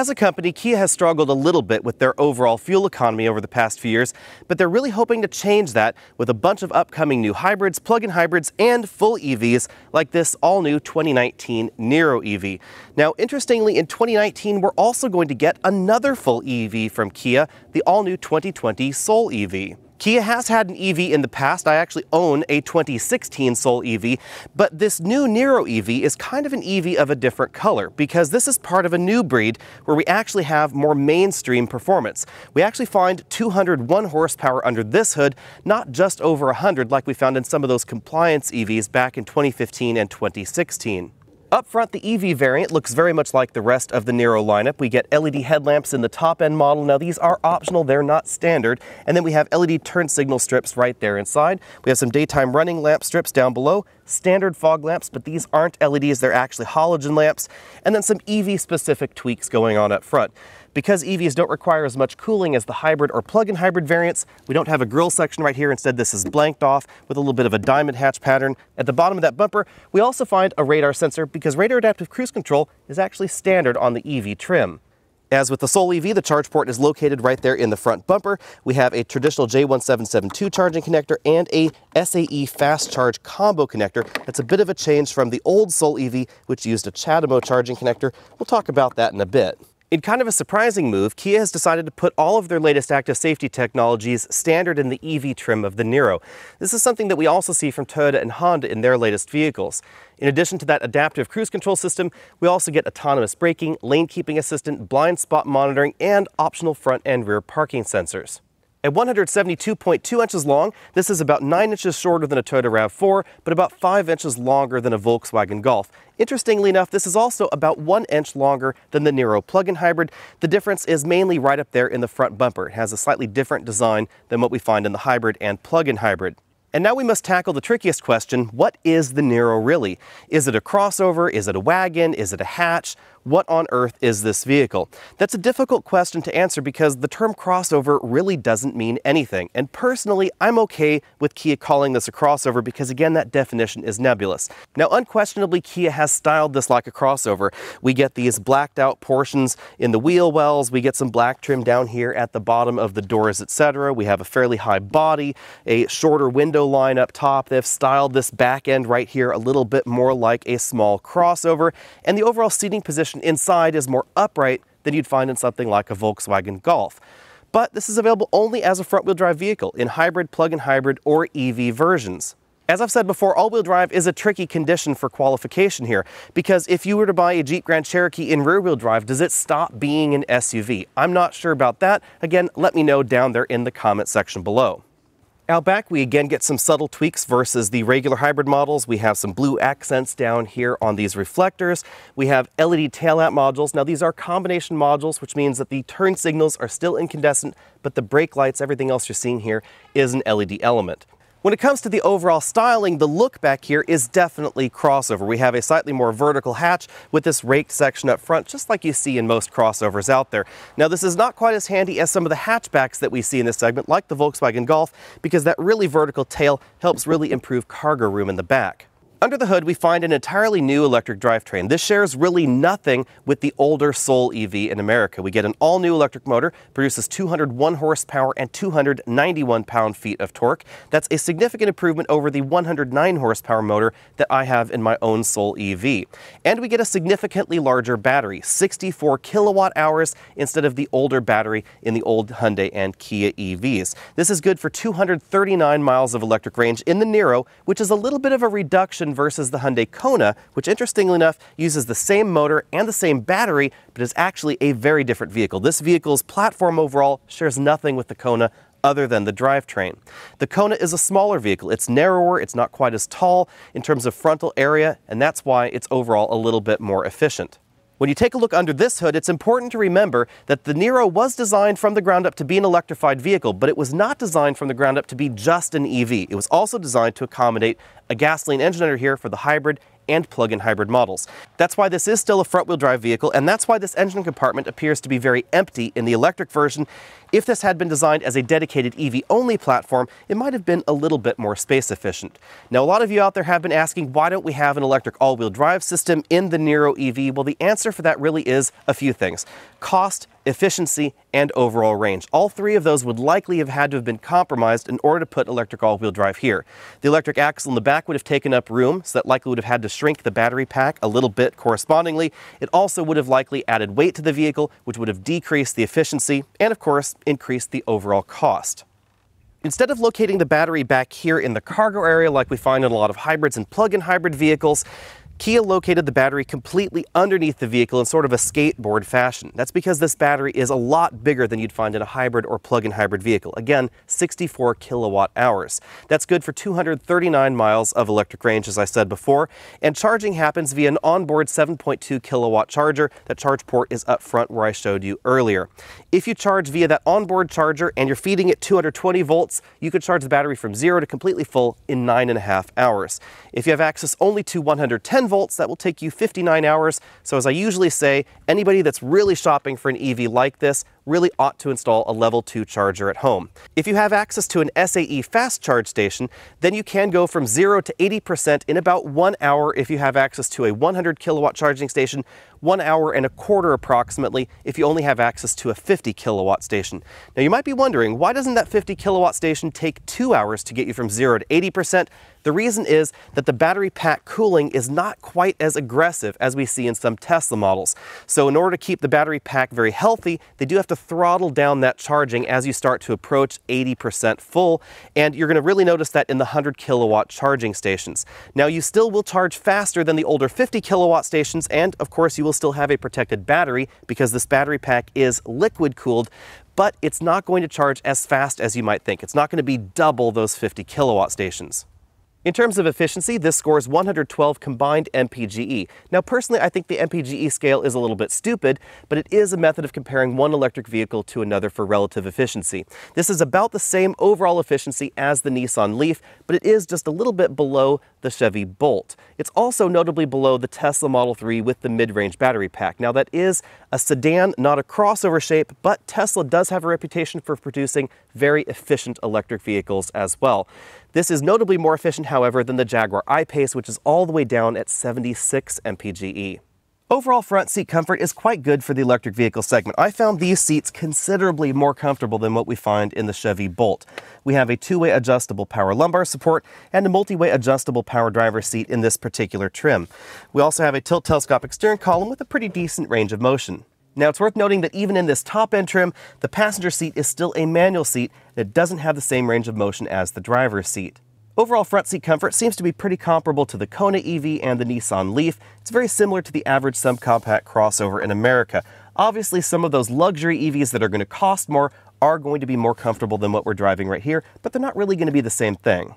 As a company, Kia has struggled a little bit with their overall fuel economy over the past few years, but they're really hoping to change that with a bunch of upcoming new hybrids, plug-in hybrids, and full EVs like this all-new 2019 Nero EV. Now, interestingly, in 2019, we're also going to get another full EV from Kia, the all-new 2020 Soul EV. Kia has had an EV in the past. I actually own a 2016 Soul EV, but this new Nero EV is kind of an EV of a different color because this is part of a new breed where we actually have more mainstream performance. We actually find 201 horsepower under this hood, not just over 100 like we found in some of those compliance EVs back in 2015 and 2016. Up front, the EV variant looks very much like the rest of the Nero lineup. We get LED headlamps in the top-end model. Now, these are optional. They're not standard. And then we have LED turn signal strips right there inside. We have some daytime running lamp strips down below, standard fog lamps, but these aren't LEDs. They're actually halogen lamps. And then some EV-specific tweaks going on up front. Because EVs don't require as much cooling as the hybrid or plug-in hybrid variants, we don't have a grill section right here. Instead, this is blanked off with a little bit of a diamond hatch pattern. At the bottom of that bumper, we also find a radar sensor because radar adaptive cruise control is actually standard on the EV trim. As with the Soul EV, the charge port is located right there in the front bumper. We have a traditional J1772 charging connector and a SAE fast charge combo connector. That's a bit of a change from the old Soul EV, which used a CHAdeMO charging connector. We'll talk about that in a bit. In kind of a surprising move, Kia has decided to put all of their latest active safety technologies standard in the EV trim of the Niro. This is something that we also see from Toyota and Honda in their latest vehicles. In addition to that adaptive cruise control system, we also get autonomous braking, lane keeping assistant, blind spot monitoring, and optional front and rear parking sensors. At 172.2 inches long, this is about 9 inches shorter than a Toyota RAV4, but about 5 inches longer than a Volkswagen Golf. Interestingly enough, this is also about 1 inch longer than the Nero plug-in hybrid. The difference is mainly right up there in the front bumper. It has a slightly different design than what we find in the hybrid and plug-in hybrid. And now we must tackle the trickiest question, what is the Nero really? Is it a crossover? Is it a wagon? Is it a hatch? what on earth is this vehicle? That's a difficult question to answer because the term crossover really doesn't mean anything. And personally, I'm okay with Kia calling this a crossover because again, that definition is nebulous. Now, unquestionably, Kia has styled this like a crossover. We get these blacked out portions in the wheel wells, we get some black trim down here at the bottom of the doors, etc. We have a fairly high body, a shorter window line up top. They've styled this back end right here a little bit more like a small crossover. And the overall seating position inside is more upright than you'd find in something like a Volkswagen Golf. But this is available only as a front-wheel drive vehicle in hybrid, plug-in hybrid, or EV versions. As I've said before, all-wheel drive is a tricky condition for qualification here, because if you were to buy a Jeep Grand Cherokee in rear-wheel drive, does it stop being an SUV? I'm not sure about that. Again, let me know down there in the comment section below. Out back, we again get some subtle tweaks versus the regular hybrid models. We have some blue accents down here on these reflectors. We have LED tail lamp modules. Now these are combination modules, which means that the turn signals are still incandescent, but the brake lights, everything else you're seeing here is an LED element. When it comes to the overall styling, the look back here is definitely crossover. We have a slightly more vertical hatch with this raked section up front, just like you see in most crossovers out there. Now, this is not quite as handy as some of the hatchbacks that we see in this segment, like the Volkswagen Golf, because that really vertical tail helps really improve cargo room in the back. Under the hood, we find an entirely new electric drivetrain. This shares really nothing with the older Soul EV in America. We get an all-new electric motor, produces 201 horsepower and 291 pound-feet of torque. That's a significant improvement over the 109 horsepower motor that I have in my own Soul EV. And we get a significantly larger battery, 64 kilowatt hours instead of the older battery in the old Hyundai and Kia EVs. This is good for 239 miles of electric range in the Nero, which is a little bit of a reduction versus the Hyundai Kona, which interestingly enough uses the same motor and the same battery, but is actually a very different vehicle. This vehicle's platform overall shares nothing with the Kona other than the drivetrain. The Kona is a smaller vehicle. It's narrower, it's not quite as tall in terms of frontal area, and that's why it's overall a little bit more efficient. When you take a look under this hood, it's important to remember that the Nero was designed from the ground up to be an electrified vehicle, but it was not designed from the ground up to be just an EV. It was also designed to accommodate a gasoline engine under here for the hybrid and plug-in hybrid models. That's why this is still a front-wheel drive vehicle, and that's why this engine compartment appears to be very empty in the electric version. If this had been designed as a dedicated EV-only platform, it might have been a little bit more space efficient. Now, a lot of you out there have been asking, why don't we have an electric all-wheel drive system in the Nero EV? Well, the answer for that really is a few things. Cost efficiency, and overall range. All three of those would likely have had to have been compromised in order to put electric all-wheel drive here. The electric axle in the back would have taken up room, so that likely would have had to shrink the battery pack a little bit correspondingly. It also would have likely added weight to the vehicle, which would have decreased the efficiency and, of course, increased the overall cost. Instead of locating the battery back here in the cargo area like we find in a lot of hybrids and plug-in hybrid vehicles, Kia located the battery completely underneath the vehicle in sort of a skateboard fashion. That's because this battery is a lot bigger than you'd find in a hybrid or plug-in hybrid vehicle. Again, 64 kilowatt hours. That's good for 239 miles of electric range, as I said before, and charging happens via an onboard 7.2 kilowatt charger. That charge port is up front where I showed you earlier. If you charge via that onboard charger and you're feeding it 220 volts, you could charge the battery from zero to completely full in nine and a half hours. If you have access only to 110 volts, that will take you 59 hours. So as I usually say, anybody that's really shopping for an EV like this really ought to install a level 2 charger at home. If you have access to an SAE fast charge station, then you can go from 0 to 80% in about one hour if you have access to a 100 kilowatt charging station, one hour and a quarter approximately if you only have access to a 50 kilowatt station. Now you might be wondering, why doesn't that 50 kilowatt station take two hours to get you from 0 to 80%? The reason is that the battery pack cooling is not quite as aggressive as we see in some Tesla models. So in order to keep the battery pack very healthy, they do have to throttle down that charging as you start to approach 80% full. And you're gonna really notice that in the 100 kilowatt charging stations. Now you still will charge faster than the older 50 kilowatt stations. And of course you will still have a protected battery because this battery pack is liquid cooled, but it's not going to charge as fast as you might think. It's not going to be double those 50 kilowatt stations. In terms of efficiency, this scores 112 combined MPGE. Now, personally, I think the MPGE scale is a little bit stupid, but it is a method of comparing one electric vehicle to another for relative efficiency. This is about the same overall efficiency as the Nissan Leaf, but it is just a little bit below the Chevy Bolt. It's also notably below the Tesla Model 3 with the mid-range battery pack. Now, that is a sedan, not a crossover shape, but Tesla does have a reputation for producing very efficient electric vehicles as well. This is notably more efficient, however, than the Jaguar I-Pace, which is all the way down at 76 mpge. Overall front seat comfort is quite good for the electric vehicle segment. I found these seats considerably more comfortable than what we find in the Chevy Bolt. We have a two-way adjustable power lumbar support and a multi-way adjustable power driver seat in this particular trim. We also have a tilt telescopic steering column with a pretty decent range of motion. Now, it's worth noting that even in this top end trim, the passenger seat is still a manual seat that doesn't have the same range of motion as the driver's seat. Overall front seat comfort seems to be pretty comparable to the Kona EV and the Nissan Leaf. It's very similar to the average subcompact crossover in America. Obviously, some of those luxury EVs that are going to cost more are going to be more comfortable than what we're driving right here, but they're not really going to be the same thing.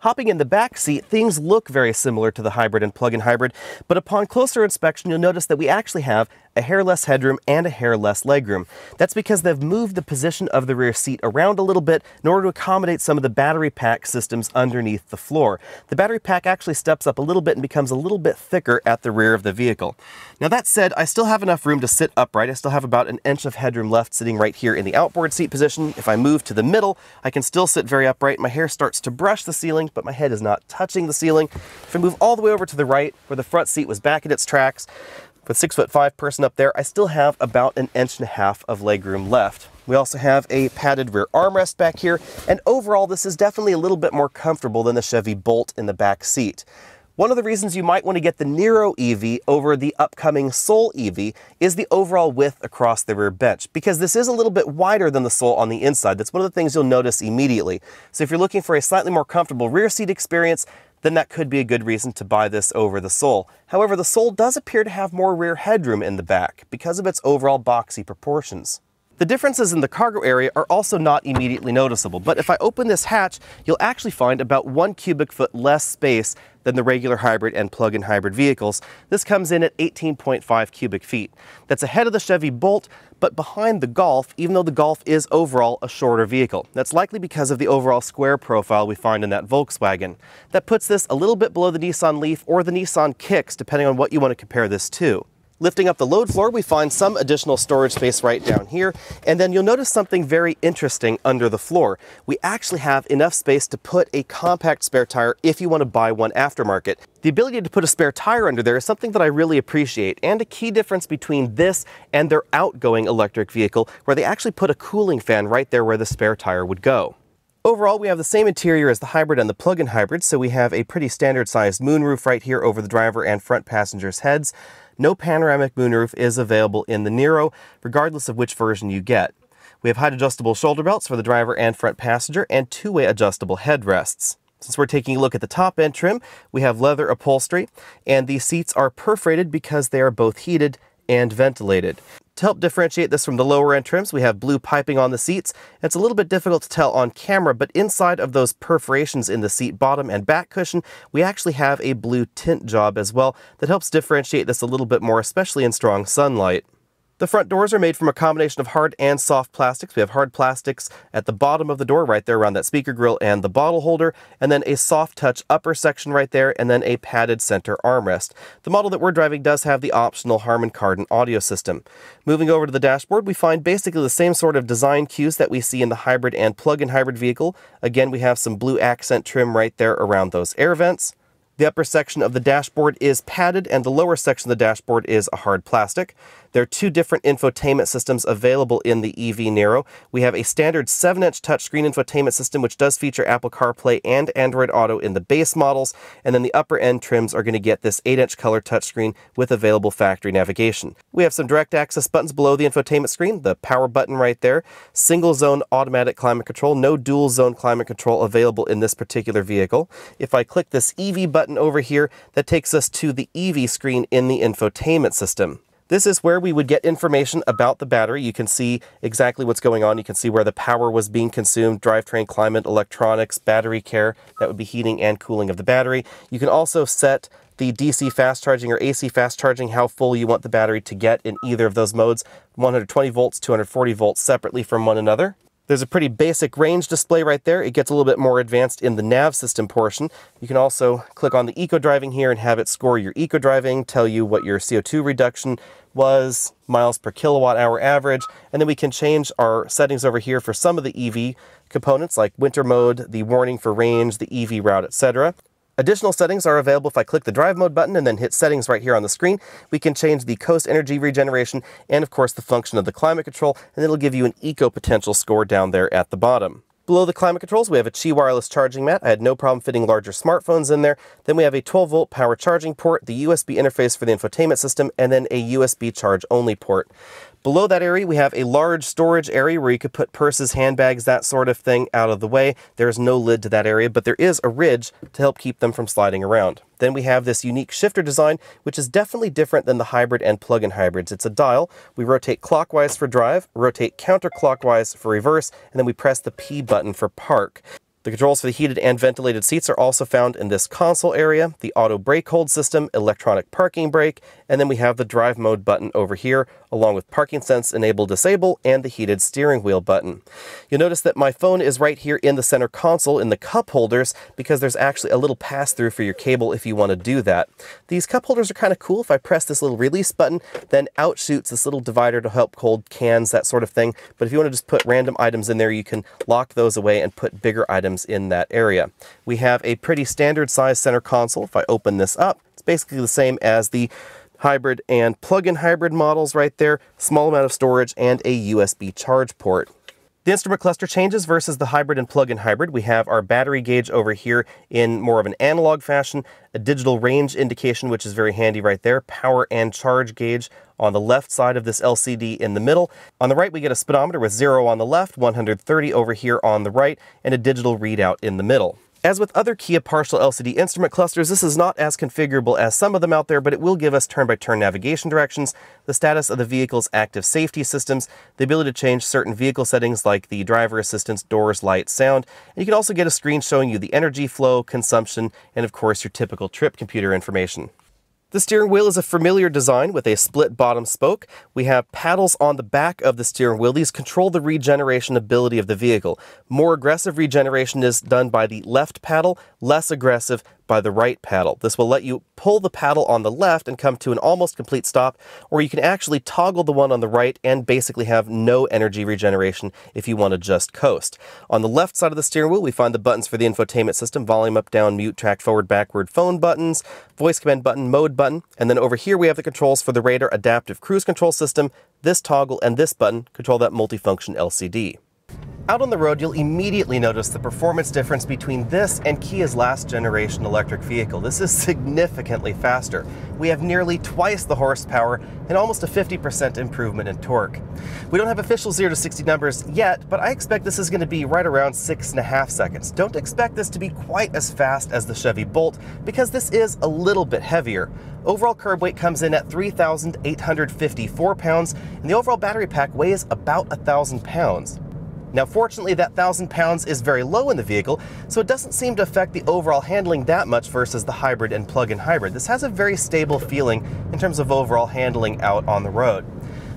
Hopping in the back seat, things look very similar to the hybrid and plug-in hybrid, but upon closer inspection, you'll notice that we actually have a hair less headroom, and a hair less legroom. That's because they've moved the position of the rear seat around a little bit in order to accommodate some of the battery pack systems underneath the floor. The battery pack actually steps up a little bit and becomes a little bit thicker at the rear of the vehicle. Now that said, I still have enough room to sit upright. I still have about an inch of headroom left sitting right here in the outboard seat position. If I move to the middle, I can still sit very upright. My hair starts to brush the ceiling, but my head is not touching the ceiling. If I move all the way over to the right, where the front seat was back in its tracks, a six foot five person up there, I still have about an inch and a half of legroom left. We also have a padded rear armrest back here, and overall this is definitely a little bit more comfortable than the Chevy Bolt in the back seat. One of the reasons you might want to get the Nero EV over the upcoming Soul EV is the overall width across the rear bench, because this is a little bit wider than the Soul on the inside. That's one of the things you'll notice immediately. So if you're looking for a slightly more comfortable rear seat experience, then that could be a good reason to buy this over the sole. However, the sole does appear to have more rear headroom in the back because of its overall boxy proportions. The differences in the cargo area are also not immediately noticeable, but if I open this hatch, you'll actually find about one cubic foot less space than the regular hybrid and plug-in hybrid vehicles. This comes in at 18.5 cubic feet. That's ahead of the Chevy Bolt, but behind the Golf, even though the Golf is overall a shorter vehicle. That's likely because of the overall square profile we find in that Volkswagen. That puts this a little bit below the Nissan Leaf or the Nissan Kicks, depending on what you want to compare this to. Lifting up the load floor, we find some additional storage space right down here. And then you'll notice something very interesting under the floor. We actually have enough space to put a compact spare tire if you want to buy one aftermarket. The ability to put a spare tire under there is something that I really appreciate and a key difference between this and their outgoing electric vehicle where they actually put a cooling fan right there where the spare tire would go. Overall, we have the same interior as the hybrid and the plug-in hybrid, so we have a pretty standard-sized moonroof right here over the driver and front passengers' heads. No panoramic moonroof is available in the Nero, regardless of which version you get. We have height adjustable shoulder belts for the driver and front passenger, and two-way adjustable headrests. Since we're taking a look at the top end trim, we have leather upholstery, and the seats are perforated because they are both heated and ventilated. To help differentiate this from the lower end trims, we have blue piping on the seats. It's a little bit difficult to tell on camera, but inside of those perforations in the seat bottom and back cushion, we actually have a blue tint job as well that helps differentiate this a little bit more, especially in strong sunlight. The front doors are made from a combination of hard and soft plastics. We have hard plastics at the bottom of the door right there around that speaker grill and the bottle holder, and then a soft touch upper section right there, and then a padded center armrest. The model that we're driving does have the optional Harman Kardon audio system. Moving over to the dashboard, we find basically the same sort of design cues that we see in the hybrid and plug-in hybrid vehicle. Again, we have some blue accent trim right there around those air vents. The upper section of the dashboard is padded and the lower section of the dashboard is a hard plastic. There are two different infotainment systems available in the EV Nero. We have a standard 7-inch touchscreen infotainment system, which does feature Apple CarPlay and Android Auto in the base models, and then the upper end trims are going to get this 8-inch color touchscreen with available factory navigation. We have some direct access buttons below the infotainment screen, the power button right there, single zone automatic climate control, no dual zone climate control available in this particular vehicle. If I click this EV button over here, that takes us to the EV screen in the infotainment system. This is where we would get information about the battery. You can see exactly what's going on. You can see where the power was being consumed, drivetrain, climate, electronics, battery care. That would be heating and cooling of the battery. You can also set the DC fast charging or AC fast charging, how full you want the battery to get in either of those modes, 120 volts, 240 volts separately from one another. There's a pretty basic range display right there. It gets a little bit more advanced in the nav system portion. You can also click on the eco driving here and have it score your eco driving, tell you what your CO2 reduction was miles per kilowatt hour average. And then we can change our settings over here for some of the EV components like winter mode, the warning for range, the EV route, etc. Additional settings are available if I click the drive mode button and then hit settings right here on the screen. We can change the coast energy regeneration and of course the function of the climate control and it'll give you an eco potential score down there at the bottom. Below the climate controls, we have a Qi wireless charging mat. I had no problem fitting larger smartphones in there. Then we have a 12 volt power charging port, the USB interface for the infotainment system, and then a USB charge only port. Below that area, we have a large storage area where you could put purses, handbags, that sort of thing out of the way. There's no lid to that area, but there is a ridge to help keep them from sliding around. Then we have this unique shifter design, which is definitely different than the hybrid and plug-in hybrids. It's a dial. We rotate clockwise for drive, rotate counterclockwise for reverse, and then we press the P button for park. The controls for the heated and ventilated seats are also found in this console area, the auto brake hold system, electronic parking brake, and then we have the drive mode button over here, along with parking sense enable disable and the heated steering wheel button. You'll notice that my phone is right here in the center console in the cup holders because there's actually a little pass through for your cable if you want to do that. These cup holders are kind of cool. If I press this little release button, then out shoots this little divider to help hold cans, that sort of thing. But if you want to just put random items in there, you can lock those away and put bigger items items in that area. We have a pretty standard size center console. If I open this up, it's basically the same as the hybrid and plug-in hybrid models right there, small amount of storage and a USB charge port. The instrument cluster changes versus the hybrid and plug-in hybrid. We have our battery gauge over here in more of an analog fashion, a digital range indication, which is very handy right there, power and charge gauge on the left side of this LCD in the middle. On the right, we get a speedometer with zero on the left, 130 over here on the right, and a digital readout in the middle. As with other Kia partial LCD instrument clusters, this is not as configurable as some of them out there, but it will give us turn-by-turn -turn navigation directions, the status of the vehicle's active safety systems, the ability to change certain vehicle settings like the driver assistance, doors, lights, sound, and you can also get a screen showing you the energy flow, consumption, and of course your typical trip computer information. The steering wheel is a familiar design with a split bottom spoke. We have paddles on the back of the steering wheel. These control the regeneration ability of the vehicle. More aggressive regeneration is done by the left paddle, less aggressive by the right paddle. This will let you pull the paddle on the left and come to an almost complete stop, or you can actually toggle the one on the right and basically have no energy regeneration if you want to just coast. On the left side of the steering wheel, we find the buttons for the infotainment system, volume up, down, mute, track forward, backward, phone buttons, voice command button, mode button, and then over here we have the controls for the radar adaptive cruise control system, this toggle, and this button control that multifunction LCD. Out on the road, you'll immediately notice the performance difference between this and Kia's last generation electric vehicle. This is significantly faster. We have nearly twice the horsepower and almost a 50% improvement in torque. We don't have official 0 to 60 numbers yet, but I expect this is going to be right around 6.5 seconds. Don't expect this to be quite as fast as the Chevy Bolt because this is a little bit heavier. Overall curb weight comes in at 3,854 pounds, and the overall battery pack weighs about 1,000 pounds. Now fortunately that 1,000 pounds is very low in the vehicle, so it doesn't seem to affect the overall handling that much versus the hybrid and plug-in hybrid. This has a very stable feeling in terms of overall handling out on the road.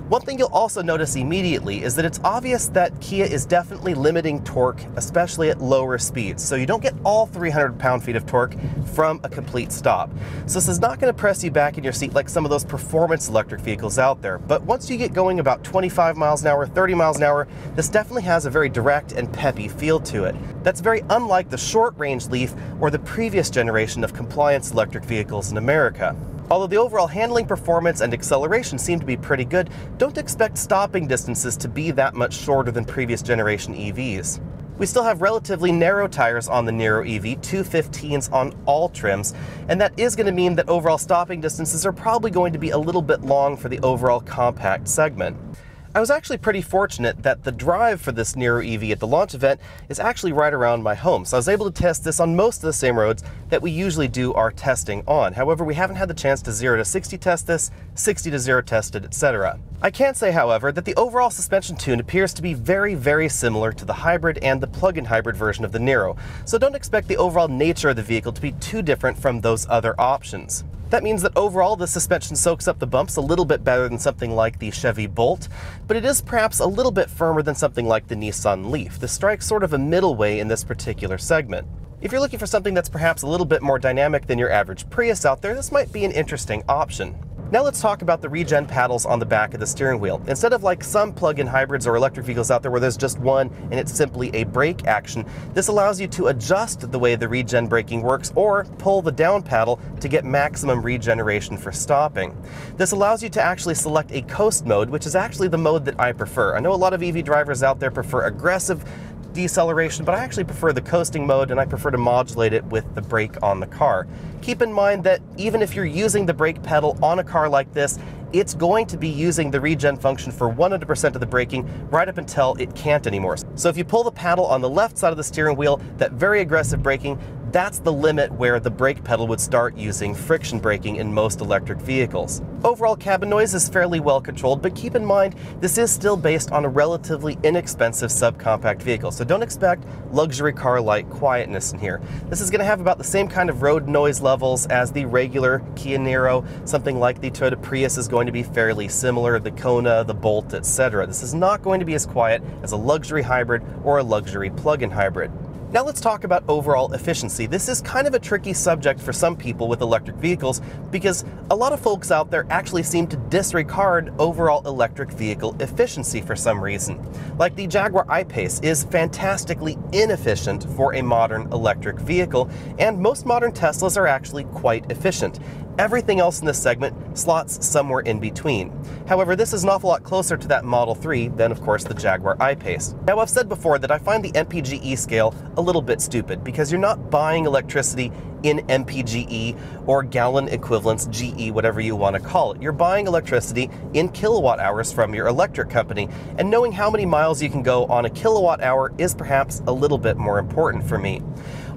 One thing you'll also notice immediately is that it's obvious that Kia is definitely limiting torque, especially at lower speeds. So you don't get all 300 pound-feet of torque from a complete stop. So this is not gonna press you back in your seat like some of those performance electric vehicles out there. But once you get going about 25 miles an hour, 30 miles an hour, this definitely has a very direct and peppy feel to it. That's very unlike the short range Leaf or the previous generation of compliance electric vehicles in America. Although the overall handling performance and acceleration seem to be pretty good, don't expect stopping distances to be that much shorter than previous generation EVs. We still have relatively narrow tires on the Nero EV, 215s on all trims, and that is going to mean that overall stopping distances are probably going to be a little bit long for the overall compact segment. I was actually pretty fortunate that the drive for this Nero EV at the launch event is actually right around my home, so I was able to test this on most of the same roads that we usually do our testing on. However, we haven't had the chance to 0 to 60 test this, 60 to 0 tested, etc. I can say, however, that the overall suspension tune appears to be very, very similar to the hybrid and the plug-in hybrid version of the Nero, so don't expect the overall nature of the vehicle to be too different from those other options. That means that overall the suspension soaks up the bumps a little bit better than something like the Chevy Bolt, but it is perhaps a little bit firmer than something like the Nissan Leaf. This strikes sort of a middle way in this particular segment. If you're looking for something that's perhaps a little bit more dynamic than your average Prius out there, this might be an interesting option. Now let's talk about the regen paddles on the back of the steering wheel. Instead of like some plug-in hybrids or electric vehicles out there where there's just one and it's simply a brake action, this allows you to adjust the way the regen braking works or pull the down paddle to get maximum regeneration for stopping. This allows you to actually select a coast mode, which is actually the mode that I prefer. I know a lot of EV drivers out there prefer aggressive deceleration, but I actually prefer the coasting mode and I prefer to modulate it with the brake on the car. Keep in mind that even if you're using the brake pedal on a car like this, it's going to be using the regen function for 100% of the braking right up until it can't anymore. So if you pull the paddle on the left side of the steering wheel, that very aggressive braking, that's the limit where the brake pedal would start using friction braking in most electric vehicles. Overall cabin noise is fairly well controlled, but keep in mind this is still based on a relatively inexpensive subcompact vehicle, so don't expect luxury car-like quietness in here. This is going to have about the same kind of road noise levels as the regular Kia Niro, something like the Toyota Prius is going to be fairly similar, the Kona, the Bolt, etc. This is not going to be as quiet as a luxury hybrid or a luxury plug-in hybrid. Now let's talk about overall efficiency. This is kind of a tricky subject for some people with electric vehicles because a lot of folks out there actually seem to disregard overall electric vehicle efficiency for some reason. Like the Jaguar I-Pace is fantastically inefficient for a modern electric vehicle, and most modern Teslas are actually quite efficient. Everything else in this segment slots somewhere in between. However, this is an awful lot closer to that Model 3 than, of course, the Jaguar I-Pace. Now, I've said before that I find the MPGE scale a little bit stupid because you're not buying electricity in MPGE or gallon equivalents, GE, whatever you want to call it. You're buying electricity in kilowatt hours from your electric company, and knowing how many miles you can go on a kilowatt hour is perhaps a little bit more important for me.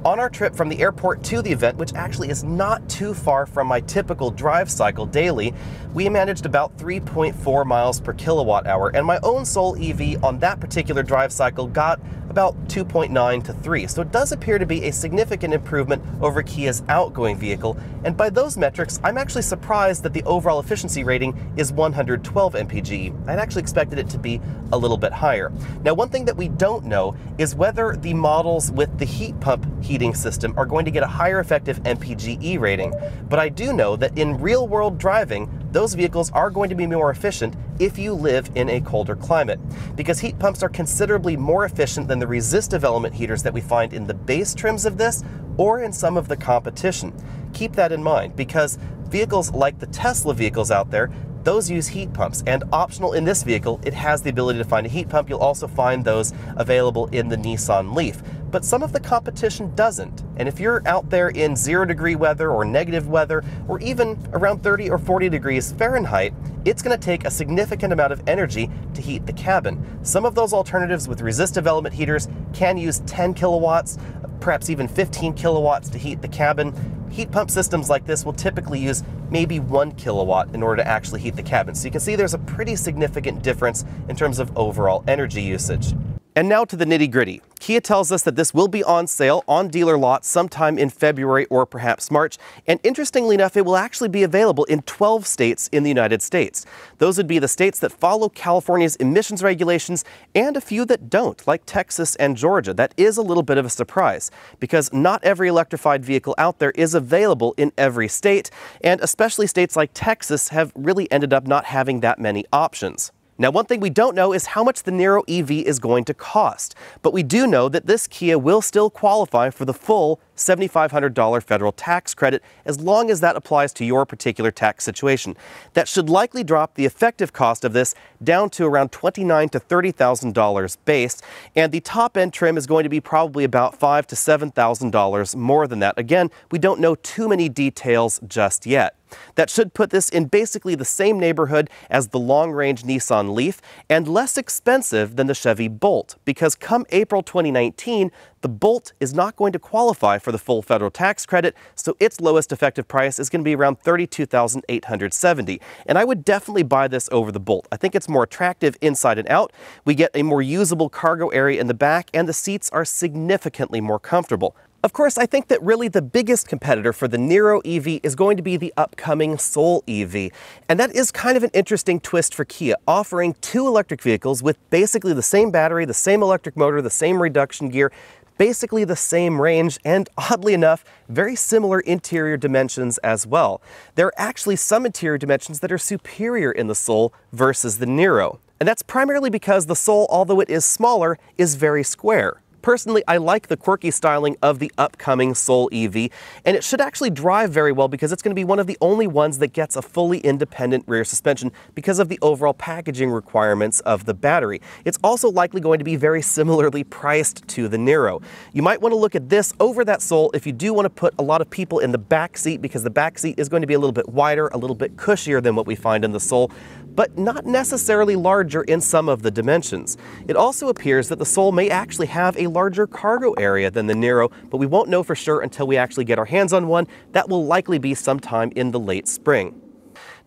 On our trip from the airport to the event, which actually is not too far from my typical drive cycle daily, we managed about 3.4 miles per kilowatt hour, and my own Soul EV on that particular drive cycle got about 2.9 to 3. So it does appear to be a significant improvement over Kia's outgoing vehicle, and by those metrics, I'm actually surprised that the overall efficiency rating is 112 mpg. I'd actually expected it to be a little bit higher. Now, one thing that we don't know is whether the models with the heat pump heating system are going to get a higher effective MPGE rating, but I do know that in real world driving, those vehicles are going to be more efficient if you live in a colder climate, because heat pumps are considerably more efficient than the resistive element heaters that we find in the base trims of this or in some of the competition. Keep that in mind, because vehicles like the Tesla vehicles out there those use heat pumps and optional in this vehicle it has the ability to find a heat pump you'll also find those available in the Nissan Leaf but some of the competition doesn't. And if you're out there in zero degree weather or negative weather, or even around 30 or 40 degrees Fahrenheit, it's going to take a significant amount of energy to heat the cabin. Some of those alternatives with resistive element heaters can use 10 kilowatts, perhaps even 15 kilowatts to heat the cabin. Heat pump systems like this will typically use maybe one kilowatt in order to actually heat the cabin. So you can see there's a pretty significant difference in terms of overall energy usage. And now to the nitty gritty. Kia tells us that this will be on sale on dealer lots sometime in February or perhaps March. And interestingly enough, it will actually be available in 12 states in the United States. Those would be the states that follow California's emissions regulations and a few that don't, like Texas and Georgia. That is a little bit of a surprise because not every electrified vehicle out there is available in every state. And especially states like Texas have really ended up not having that many options. Now, one thing we don't know is how much the Nero EV is going to cost, but we do know that this Kia will still qualify for the full $7,500 federal tax credit as long as that applies to your particular tax situation. That should likely drop the effective cost of this down to around $29,000 to $30,000 base, and the top end trim is going to be probably about $5,000 to $7,000 more than that. Again, we don't know too many details just yet. That should put this in basically the same neighborhood as the long-range Nissan Leaf and less expensive than the Chevy Bolt because come April 2019, the Bolt is not going to qualify for the full federal tax credit, so its lowest effective price is going to be around 32870 And I would definitely buy this over the Bolt. I think it's more attractive inside and out. We get a more usable cargo area in the back, and the seats are significantly more comfortable. Of course, I think that really the biggest competitor for the Nero EV is going to be the upcoming Soul EV. And that is kind of an interesting twist for Kia, offering two electric vehicles with basically the same battery, the same electric motor, the same reduction gear, basically the same range, and oddly enough, very similar interior dimensions as well. There are actually some interior dimensions that are superior in the Soul versus the Nero. And that's primarily because the Soul, although it is smaller, is very square. Personally, I like the quirky styling of the upcoming Soul EV, and it should actually drive very well because it's going to be one of the only ones that gets a fully independent rear suspension because of the overall packaging requirements of the battery. It's also likely going to be very similarly priced to the Nero. You might want to look at this over that Soul if you do want to put a lot of people in the back seat because the back seat is going to be a little bit wider, a little bit cushier than what we find in the Soul, but not necessarily larger in some of the dimensions. It also appears that the Soul may actually have a larger cargo area than the Nero, but we won't know for sure until we actually get our hands on one. That will likely be sometime in the late spring.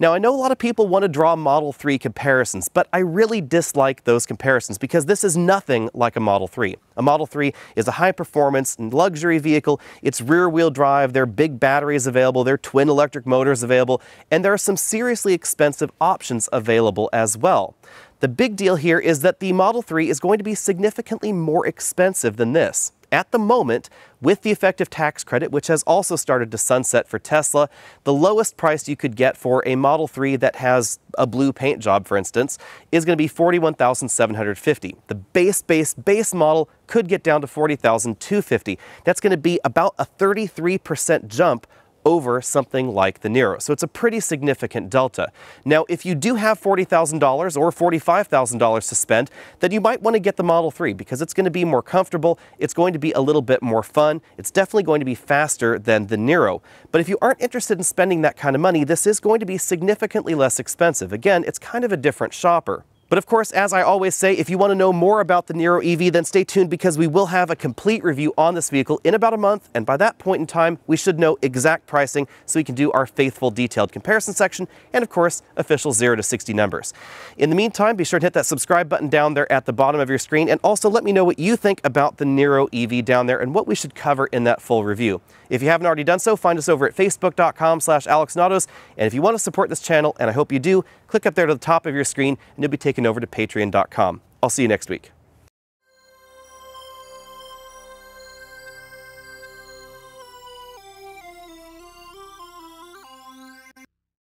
Now, I know a lot of people want to draw Model 3 comparisons, but I really dislike those comparisons because this is nothing like a Model 3. A Model 3 is a high-performance luxury vehicle. It's rear-wheel drive, there are big batteries available, there are twin electric motors available, and there are some seriously expensive options available as well. The big deal here is that the Model 3 is going to be significantly more expensive than this. At the moment, with the effective tax credit, which has also started to sunset for Tesla, the lowest price you could get for a Model 3 that has a blue paint job, for instance, is going to be 41,750. The base, base, base model could get down to 40,250. That's going to be about a 33% jump over something like the Nero. So it's a pretty significant delta. Now, if you do have $40,000 or $45,000 to spend, then you might want to get the Model 3 because it's going to be more comfortable, it's going to be a little bit more fun, it's definitely going to be faster than the Nero. But if you aren't interested in spending that kind of money, this is going to be significantly less expensive. Again, it's kind of a different shopper. But of course, as I always say, if you want to know more about the Nero EV, then stay tuned because we will have a complete review on this vehicle in about a month. And by that point in time, we should know exact pricing so we can do our faithful detailed comparison section and of course, official 0 to 60 numbers. In the meantime, be sure to hit that subscribe button down there at the bottom of your screen and also let me know what you think about the Nero EV down there and what we should cover in that full review. If you haven't already done so, find us over at facebook.com slash alexnados. And if you want to support this channel, and I hope you do, click up there to the top of your screen and you'll be taken over to patreon.com. I'll see you next week.